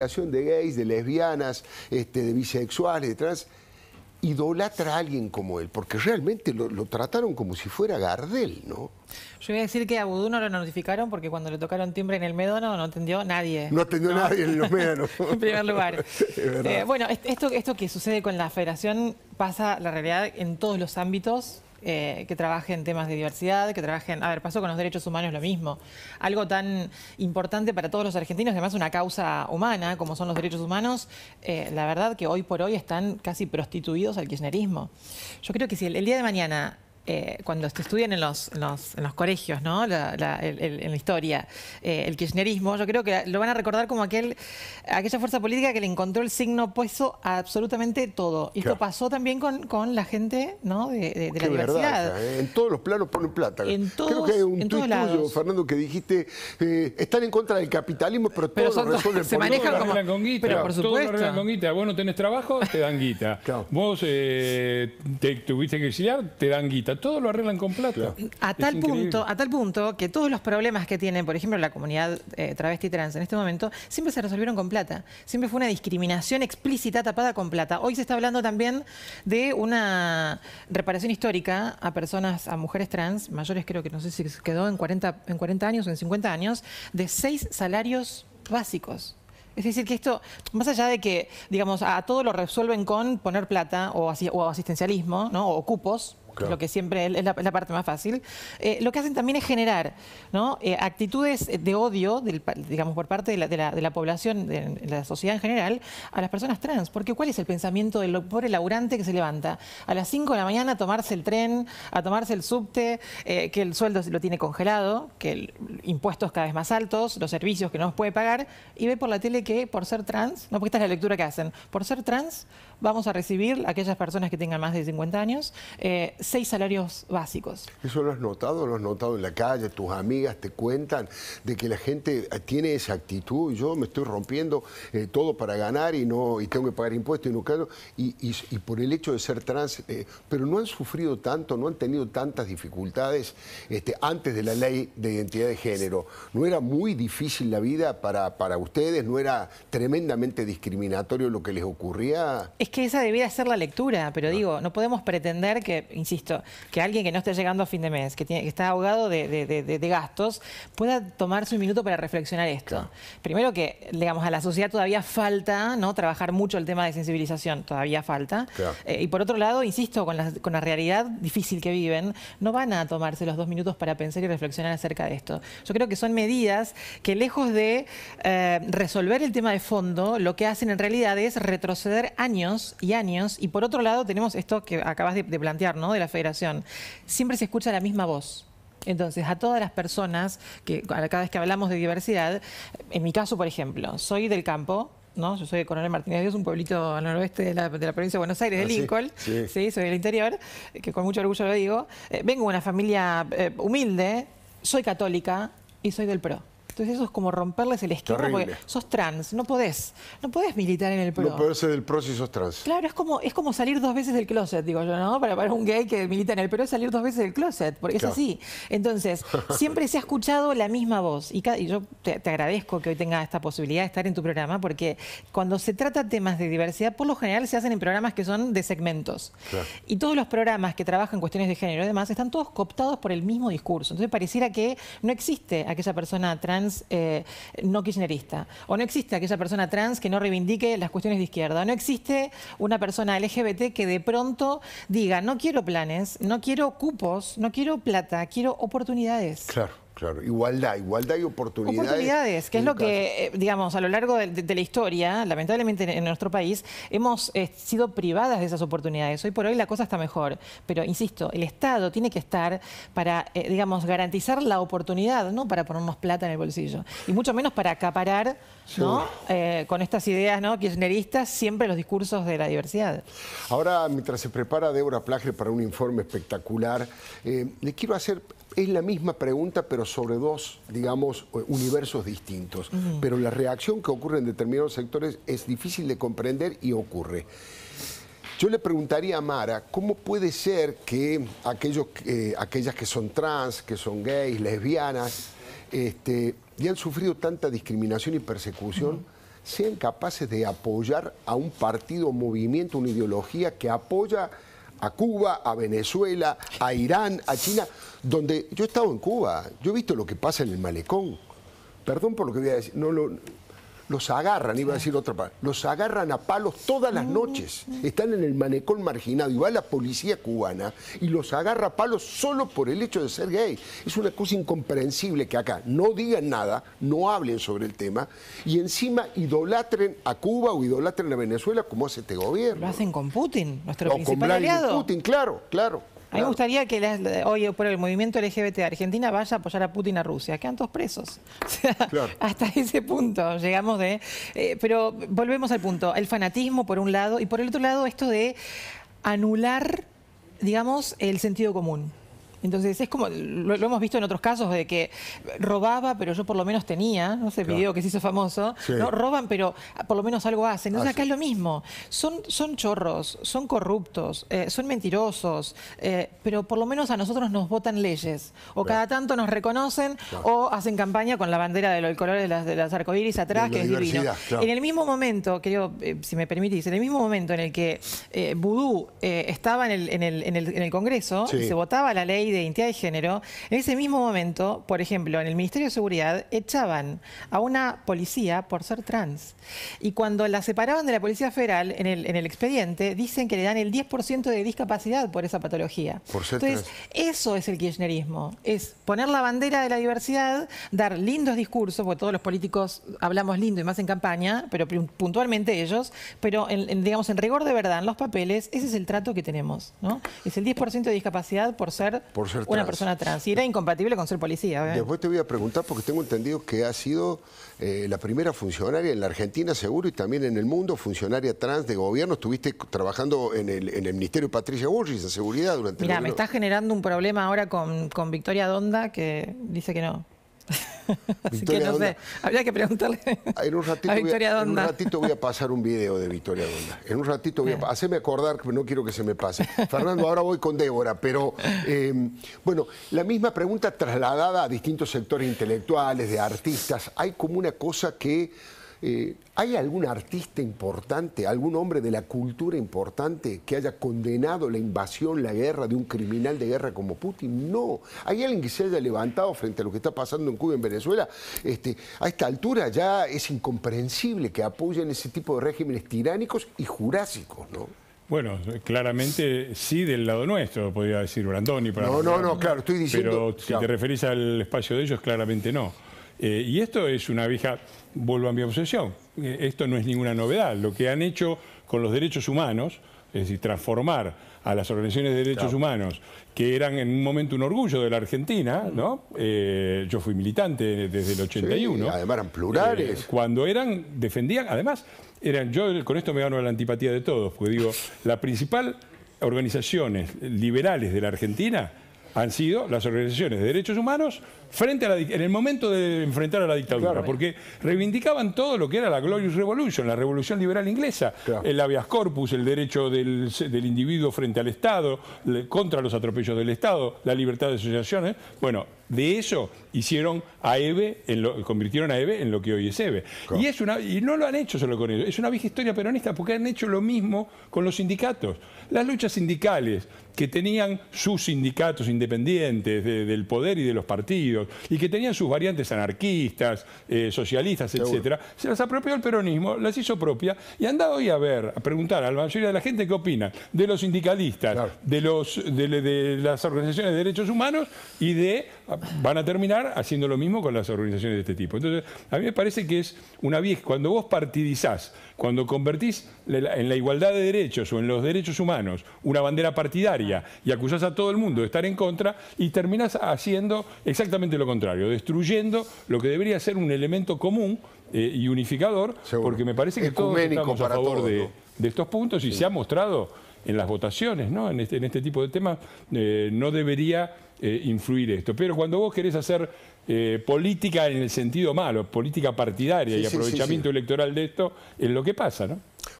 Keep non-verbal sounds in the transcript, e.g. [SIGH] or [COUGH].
de gays, de lesbianas, este, de bisexuales, de trans, idolatra a alguien como él, porque realmente lo, trataron como si fuera Gardel, ¿no? Yo voy a decir que a Vudú no lo notificaron porque cuando le tocaron timbre en el Médano no atendió nadie. No atendió nadie en los Médanos. [LAUGHS] en primer lugar. [LAUGHS] Eh, bueno, esto, esto que sucede con la federación pasa, la realidad, en todos los ámbitos eh, que trabajen en temas de diversidad, que trabajen... A ver, pasó con los derechos humanos lo mismo. Algo tan importante para todos los argentinos, además una causa humana, como son los derechos humanos, eh, la verdad que hoy por hoy están casi prostituidos al kirchnerismo. Yo creo que si el día de mañana eh, cuando estudian en los, en los, en los colegios, ¿no? La, en la historia, eh, el kirchnerismo, yo creo que lo van a recordar como aquel, aquella fuerza política que le encontró el signo opuesto a absolutamente todo. Y esto pasó también con, con la gente ¿no? de, la diversidad. Verdad, ¿eh? En todos los planos ponen plata. En todos, creo que hay un tuit tuyo, Fernando, que dijiste, están en contra del capitalismo, pero, todos lo resuelven se manejan como... Con guita, pero por supuesto. Todo Vos no tenés trabajo, te dan guita. [LAUGHS] Vos te tuviste que exiliar, te dan guita todo lo arreglan con plata. A tal punto, a tal punto que todos los problemas que tienen, por ejemplo, la comunidad eh, travesti trans en este momento, siempre se resolvieron con plata. Siempre fue una discriminación explícita tapada con plata. Hoy se está hablando también de una reparación histórica a personas, a mujeres trans, mayores creo que no sé si quedó en 40, en 40 años o en 50 años, de seis salarios básicos. Es decir, que esto, más allá de que, digamos, a todo lo resuelven con poner plata o, asistencialismo, ¿no? o cupos, lo que siempre es la, parte más fácil, eh, lo que hacen también es generar eh, actitudes de odio, digamos, por parte de la, población, de, la sociedad en general, a las personas trans. Porque ¿cuál es el pensamiento del pobre laburante que se levanta a las 5 de la mañana a tomarse el tren, a tomarse el subte, eh, que el sueldo lo tiene congelado, que el, impuestos cada vez más altos, los servicios que no puede pagar, y ve por la tele que por ser trans, no porque esta es la lectura que hacen, por ser trans vamos a recibir a aquellas personas que tengan más de 50 años eh, seis salarios básicos. ¿Eso lo has notado? ¿Lo has notado en la calle? ¿Tus amigas te cuentan de que la gente eh, tiene esa actitud? Yo me estoy rompiendo eh, todo para ganar y no y tengo que pagar impuestos y no y, por el hecho de ser trans, pero no han sufrido tanto, no han tenido tantas dificultades este, antes de la ley de identidad de género. ¿No era muy difícil la vida para, para ustedes? ¿No era tremendamente discriminatorio lo que les ocurría? Es que esa debía ser la lectura, pero digo, no podemos pretender que, insisto, que alguien que no esté llegando a fin de mes, que, está ahogado de, gastos, pueda tomarse un minuto para reflexionar esto. Primero que, digamos, a la sociedad todavía falta, ¿no? Trabajar mucho el tema de sensibilización, todavía falta. Eh, y por otro lado, insisto, con la, realidad difícil que viven, no van a tomarse los dos minutos para pensar y reflexionar acerca de esto. Yo creo que son medidas que lejos de eh, resolver el tema de fondo, lo que hacen en realidad es retroceder años y años. Y por otro lado tenemos esto que acabas de, plantear, ¿no? De la federación. Siempre se escucha la misma voz. Entonces, a todas las personas, que cada vez que hablamos de diversidad, en mi caso, por ejemplo, soy del campo, ¿no? Yo soy de Coronel Martínez Dios, un pueblito al noroeste de la, provincia de Buenos Aires, de ah, Lincoln. Sí, soy del interior, que con mucho orgullo lo digo. Eh, vengo de una familia eh, humilde, soy católica y soy del PRO. Entonces eso es como romperles el esquema porque sos trans, no podés, no podés militar en el PRO. No podés ser del PRO si sos trans. Claro, es como, es como salir dos veces del closet, digo yo, ¿no? Para, para un gay que milita en el PRO es salir dos veces del closet, porque es así. Entonces, [LAUGHS] siempre se ha escuchado la misma voz y, yo te, agradezco que hoy tenga esta posibilidad de estar en tu programa porque cuando se trata temas de diversidad, por lo general se hacen en programas que son de segmentos. Y todos los programas que trabajan cuestiones de género y demás están todos cooptados por el mismo discurso. Entonces pareciera que no existe aquella persona trans eh, no kirchnerista. O no existe aquella persona trans que no reivindique las cuestiones de izquierda. O no existe una persona LGBT que de pronto diga, no quiero planes, no quiero cupos, no quiero plata, quiero oportunidades. Claro. Claro, igualdad, igualdad y oportunidades. Oportunidades, que es lo que, eh, digamos, a lo largo de, la historia, lamentablemente en nuestro país, hemos eh, sido privadas de esas oportunidades. Hoy por hoy la cosa está mejor, pero insisto, el Estado tiene que estar para, eh, digamos, garantizar la oportunidad, no para ponernos plata en el bolsillo, y mucho menos para acaparar, ¿no? con estas ideas, ¿no? Kirchneristas, siempre los discursos de la diversidad. Ahora, mientras se prepara Débora Plager para un informe espectacular, le quiero hacer es la misma pregunta, pero sobre dos, digamos, eh, universos distintos. Pero la reacción que ocurre en determinados sectores es difícil de comprender y ocurre. Yo le preguntaría a Mara, ¿cómo puede ser que eh, aquellas que son trans, que son gays, lesbianas, este, y han sufrido tanta discriminación y persecución, sean capaces de apoyar a un partido, un movimiento, una ideología que apoya a Cuba, a Venezuela, a Irán, a China, donde yo he estado en Cuba, yo he visto lo que pasa en el malecón. Perdón por lo que voy a decir, no lo, los agarran, iba a decir otra palabra, los agarran a palos todas las mm. noches. Están en el manecón marginado y va la policía cubana y los agarra a palos solo por el hecho de ser gay. Es una cosa incomprensible que acá no digan nada, no hablen sobre el tema y encima idolatren a Cuba o idolatren a Venezuela como hace este gobierno. Lo hacen con Putin, nuestro principal con aliado. Putin, claro, claro. A mí me gustaría que hoy por el movimiento LGBT de Argentina vaya a apoyar a Putin a Rusia. Quedan todos presos. [LAUGHS] Hasta ese punto llegamos de... Eh, pero volvemos al punto. El fanatismo por un lado y por el otro lado esto de anular, digamos, el sentido común. Entonces es como, lo, hemos visto en otros casos de que robaba, pero yo por lo menos tenía, no sé, el video que se hizo famoso, no roban, pero por lo menos algo hacen. Entonces ah, acá es lo mismo, son, son chorros, son corruptos, eh, son mentirosos, eh, pero por lo menos a nosotros nos votan leyes, o cada tanto nos reconocen, o hacen campaña con la bandera del color de las, de las arcoíris atrás, que es divino. En el mismo momento, creo, eh, si me permitís, en el mismo momento en el que Vudú estaba en el, en, el, en, el, Congreso, se votaba la ley de identidad de género, en ese mismo momento, por ejemplo, en el Ministerio de Seguridad echaban a una policía por ser trans. Y cuando la separaban de la Policía Federal en el, expediente, dicen que le dan el 10% de discapacidad por esa patología. Entonces, eso es el kirchnerismo, es poner la bandera de la diversidad, dar lindos discursos, porque todos los políticos hablamos lindo y más en campaña, pero puntualmente ellos, pero en, digamos en rigor de verdad, en los papeles, ese es el trato que tenemos, Es el 10% de discapacidad por ser una persona trans. Y era incompatible con ser policía. Después te voy a preguntar porque tengo entendido que ha sido eh, la primera funcionaria en la Argentina, seguro, y también en el mundo, funcionaria trans de gobierno. Estuviste trabajando en el, Ministerio Patricia Burris, de seguridad, durante... Mira, me está generando un problema ahora con, con Victoria Donda que dice que no [LAUGHS] que habría que preguntarle ah, en un ratito a, En un ratito voy a [LAUGHS] pasar un video de Victoria Donda. En un ratito voy a... Haceme acordar, que no quiero que se me pase. Fernando, ahora voy con Débora, pero... Eh, bueno, la misma pregunta trasladada a distintos sectores intelectuales, de artistas. Hay como una cosa que eh, ¿Hay algún artista importante, algún hombre de la cultura importante que haya condenado la invasión, la guerra de un criminal de guerra como Putin? No. ¿Hay alguien que se haya levantado frente a lo que está pasando en Cuba y en Venezuela? Este, a esta altura ya es incomprensible que apoyen ese tipo de regímenes tiránicos y jurásicos, ¿no? Bueno, claramente sí del lado nuestro, podría decir Brandoni. no, no, no, claro, estoy diciendo... Pero si te referís al espacio de ellos, claramente no. Eh, y esto es una vieja, vuelvo a mi obsesión, eh, esto no es ninguna novedad. Lo que han hecho con los derechos humanos, es decir, transformar a las organizaciones de derechos humanos, que eran en un momento un orgullo de la Argentina, mm. ¿no? Eh, yo fui militante desde el 81. además eran plurales. cuando eran, defendían, además, eran, yo con esto me gano la antipatía de todos, porque digo, [LAUGHS] las principal organizaciones liberales de la Argentina han sido las organizaciones de derechos humanos frente a en el momento de enfrentar a la dictadura, porque reivindicaban todo lo que era la Glorious Revolution, la revolución liberal inglesa, el habeas corpus, el derecho del, del individuo frente al Estado, contra los atropellos del Estado, la libertad de asociaciones. Bueno, de eso hicieron a EVE, convirtieron a EVE en lo que hoy es EVE. Y, es una, y no lo han hecho solo con ellos, es una vieja historia peronista porque han hecho lo mismo con los sindicatos. Las luchas sindicales que tenían sus sindicatos independientes del poder y de los partidos y que tenían sus variantes anarquistas, eh, socialistas, etc. etcétera, se las apropió el peronismo, las hizo propia y dado hoy a ver, a preguntar a la mayoría de la gente qué opina de los sindicalistas, de las organizaciones de derechos humanos y de van a terminar haciendo lo mismo con las organizaciones de este tipo. Entonces, a mí me parece que es una vez cuando vos partidizás, cuando convertís en la igualdad de derechos o en los derechos humanos una bandera partidaria y acusás a todo el mundo de estar en contra y terminás haciendo exactamente lo contrario, destruyendo lo que debería ser un elemento común eh, y unificador, porque me parece que todos estamos a favor de, estos puntos y se ha mostrado en las votaciones, ¿no? En este, este tipo de temas eh, no debería eh, influir esto. Pero cuando vos querés hacer eh, política en el sentido malo, política partidaria y aprovechamiento electoral de esto, es lo que pasa, ¿no?